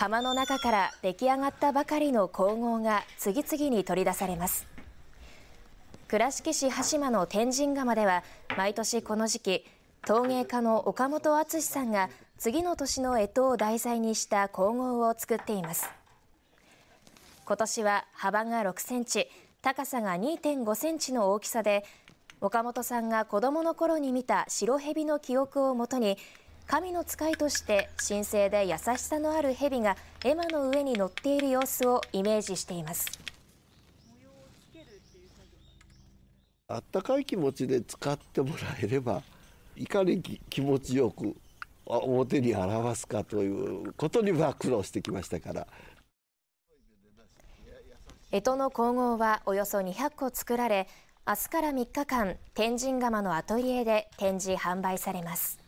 釜の中から出来上がったばかりの皇合が次々に取り出されます倉敷市羽島の天神窯では毎年この時期陶芸家の岡本敦さんが次の年の干支を題材にした皇后を作っています今年は幅が6センチ高さが2.5センチの大きさで岡本さんが子供の頃に見た白蛇の記憶をもとに神の使いとして神聖で優しさのある蛇が絵馬の上に乗っている様子をイメージしています。あったかい気持ちで使ってもらえればいかに気持ちよく表に表すかということには苦労してきましたから江戸の皇后はおよそ200個作られ明日から3日間天神窯のアトリエで展示販売されます。